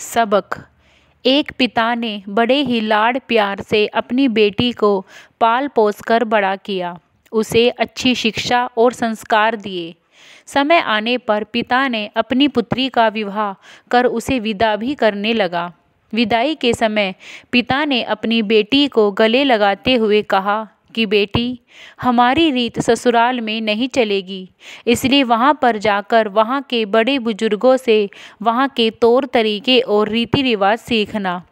सबक एक पिता ने बड़े ही लाड़ प्यार से अपनी बेटी को पाल पोस कर बड़ा किया उसे अच्छी शिक्षा और संस्कार दिए समय आने पर पिता ने अपनी पुत्री का विवाह कर उसे विदा भी करने लगा विदाई के समय पिता ने अपनी बेटी को गले लगाते हुए कहा कि बेटी हमारी रीत ससुराल में नहीं चलेगी इसलिए वहाँ पर जाकर वहाँ के बड़े बुजुर्गों से वहाँ के तौर तरीके और रीति रिवाज सीखना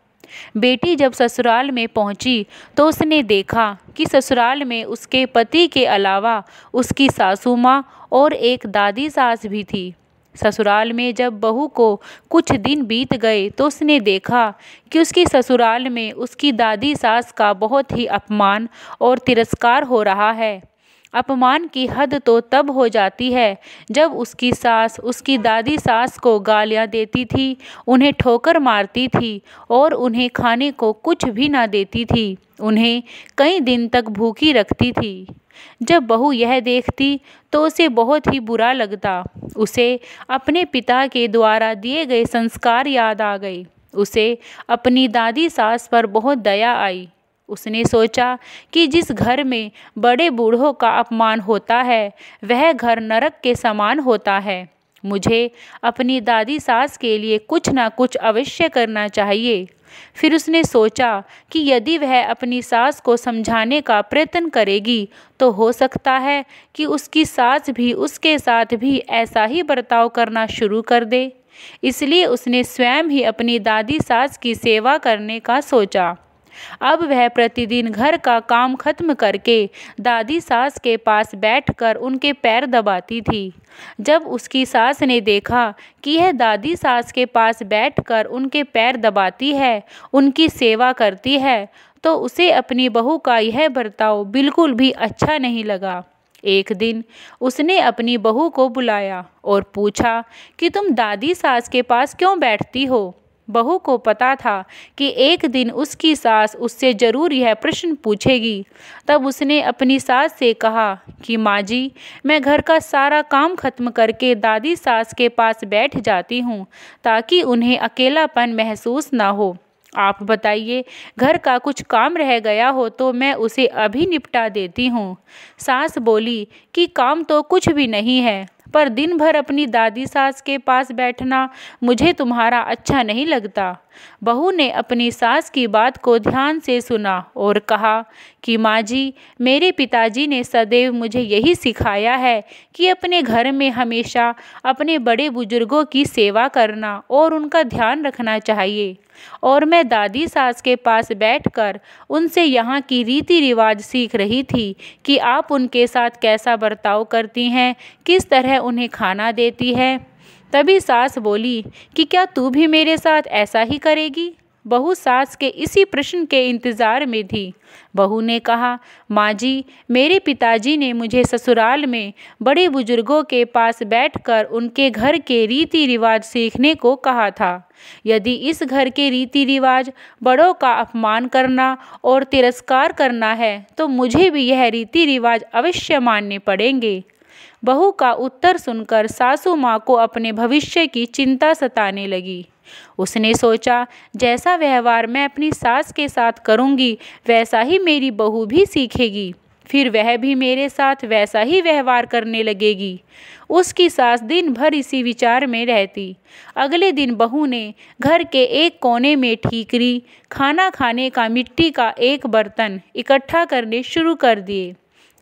बेटी जब ससुराल में पहुंची तो उसने देखा कि ससुराल में उसके पति के अलावा उसकी सासू माँ और एक दादी सास भी थी ससुराल में जब बहू को कुछ दिन बीत गए तो उसने देखा कि उसके ससुराल में उसकी दादी सास का बहुत ही अपमान और तिरस्कार हो रहा है अपमान की हद तो तब हो जाती है जब उसकी सास उसकी दादी सास को गालियाँ देती थी उन्हें ठोकर मारती थी और उन्हें खाने को कुछ भी ना देती थी उन्हें कई दिन तक भूखी रखती थी जब बहू यह देखती तो उसे बहुत ही बुरा लगता उसे अपने पिता के द्वारा दिए गए संस्कार याद आ गए उसे अपनी दादी सास पर बहुत दया आई उसने सोचा कि जिस घर में बड़े बूढ़ों का अपमान होता है वह घर नरक के समान होता है मुझे अपनी दादी सास के लिए कुछ ना कुछ अवश्य करना चाहिए फिर उसने सोचा कि यदि वह अपनी सास को समझाने का प्रयत्न करेगी तो हो सकता है कि उसकी सास भी उसके साथ भी ऐसा ही बर्ताव करना शुरू कर दे इसलिए उसने स्वयं ही अपनी दादी सास की सेवा करने का सोचा अब वह प्रतिदिन घर का काम खत्म करके दादी सास के पास बैठकर उनके पैर दबाती थी जब उसकी सास ने देखा कि यह दादी सास के पास बैठकर उनके पैर दबाती है उनकी सेवा करती है तो उसे अपनी बहू का यह बर्ताव बिल्कुल भी अच्छा नहीं लगा एक दिन उसने अपनी बहू को बुलाया और पूछा कि तुम दादी सास के पास क्यों बैठती हो बहू को पता था कि एक दिन उसकी सास उससे ज़रूर यह प्रश्न पूछेगी तब उसने अपनी सास से कहा कि माँ जी मैं घर का सारा काम खत्म करके दादी सास के पास बैठ जाती हूँ ताकि उन्हें अकेलापन महसूस ना हो आप बताइए घर का कुछ काम रह गया हो तो मैं उसे अभी निपटा देती हूँ सास बोली कि काम तो कुछ भी नहीं है पर दिन भर अपनी दादी सास के पास बैठना मुझे तुम्हारा अच्छा नहीं लगता बहू ने अपनी सास की बात को ध्यान से सुना और कहा कि माँ जी मेरे पिताजी ने सदैव मुझे यही सिखाया है कि अपने घर में हमेशा अपने बड़े बुजुर्गों की सेवा करना और उनका ध्यान रखना चाहिए और मैं दादी सास के पास बैठकर उनसे यहाँ की रीति रिवाज सीख रही थी कि आप उनके साथ कैसा बर्ताव करती हैं किस तरह उन्हें खाना देती हैं तभी सास बोली कि क्या तू भी मेरे साथ ऐसा ही करेगी बहू सास के इसी प्रश्न के इंतज़ार में थी बहू ने कहा माँ जी मेरे पिताजी ने मुझे ससुराल में बड़े बुजुर्गों के पास बैठकर उनके घर के रीति रिवाज सीखने को कहा था यदि इस घर के रीति रिवाज बड़ों का अपमान करना और तिरस्कार करना है तो मुझे भी यह रीति रिवाज अवश्य मानने पड़ेंगे बहू का उत्तर सुनकर सासू माँ को अपने भविष्य की चिंता सताने लगी उसने सोचा जैसा व्यवहार मैं अपनी सास के साथ करूँगी वैसा ही मेरी बहू भी सीखेगी फिर वह भी मेरे साथ वैसा ही व्यवहार करने लगेगी उसकी सास दिन भर इसी विचार में रहती अगले दिन बहू ने घर के एक कोने में ठीकरी खाना खाने का मिट्टी का एक बर्तन इकट्ठा करने शुरू कर दिए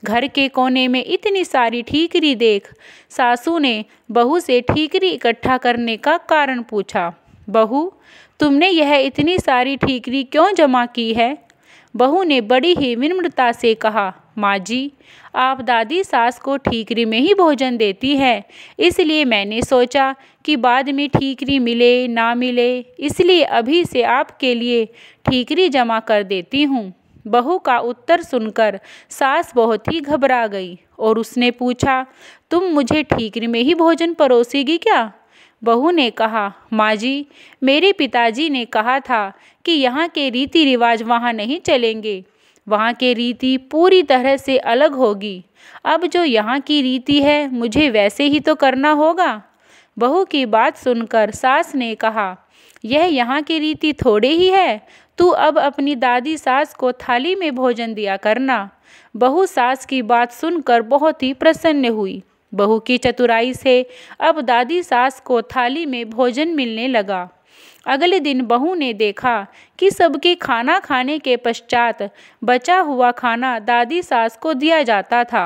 घर के कोने में इतनी सारी ठीकरी देख सासू ने बहू से ठीकरी इकट्ठा करने का कारण पूछा बहू तुमने यह इतनी सारी ठीकरी क्यों जमा की है बहू ने बड़ी ही विनम्रता से कहा माँ जी आप दादी सास को ठीकरी में ही भोजन देती हैं इसलिए मैंने सोचा कि बाद में ठीकरी मिले ना मिले इसलिए अभी से आपके लिए ठीकरी जमा कर देती हूँ बहू का उत्तर सुनकर सास बहुत ही घबरा गई और उसने पूछा तुम मुझे ठीकरी में ही भोजन परोसेगी क्या बहू ने कहा माँ जी मेरे पिताजी ने कहा था कि यहाँ के रीति रिवाज वहाँ नहीं चलेंगे वहाँ के रीति पूरी तरह से अलग होगी अब जो यहाँ की रीति है मुझे वैसे ही तो करना होगा बहू की बात सुनकर सास ने कहा यह यहाँ की रीति थोड़े ही है तू अब अपनी दादी सास को थाली में भोजन दिया करना बहू सास की बात सुनकर बहुत ही प्रसन्न हुई बहू की चतुराई से अब दादी सास को थाली में भोजन मिलने लगा अगले दिन बहू ने देखा कि सबके खाना खाने के पश्चात बचा हुआ खाना दादी सास को दिया जाता था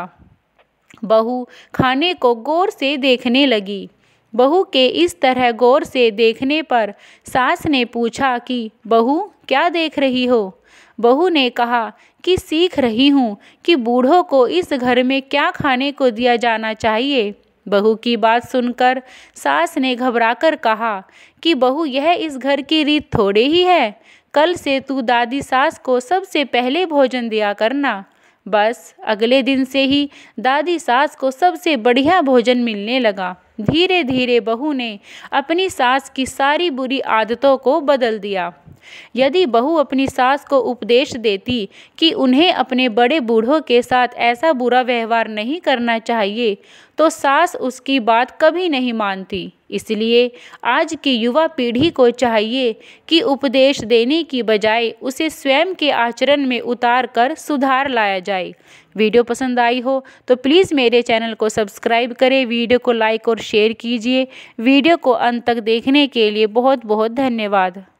बहू खाने को गौर से देखने लगी बहू के इस तरह गौर से देखने पर सास ने पूछा कि बहू क्या देख रही हो बहू ने कहा कि सीख रही हूँ कि बूढ़ों को इस घर में क्या खाने को दिया जाना चाहिए बहू की बात सुनकर सास ने घबराकर कहा कि बहू यह इस घर की रीत थोड़े ही है कल से तू दादी सास को सबसे पहले भोजन दिया करना बस अगले दिन से ही दादी सास को सबसे बढ़िया भोजन मिलने लगा धीरे धीरे बहू ने अपनी सास की सारी बुरी आदतों को बदल दिया यदि बहू अपनी सास को उपदेश देती कि उन्हें अपने बड़े बूढ़ों के साथ ऐसा बुरा व्यवहार नहीं करना चाहिए तो सास उसकी बात कभी नहीं मानती इसलिए आज की युवा पीढ़ी को चाहिए कि उपदेश देने की बजाय उसे स्वयं के आचरण में उतार कर सुधार लाया जाए वीडियो पसंद आई हो तो प्लीज़ मेरे चैनल को सब्सक्राइब करें वीडियो को लाइक और शेयर कीजिए वीडियो को अंत तक देखने के लिए बहुत बहुत धन्यवाद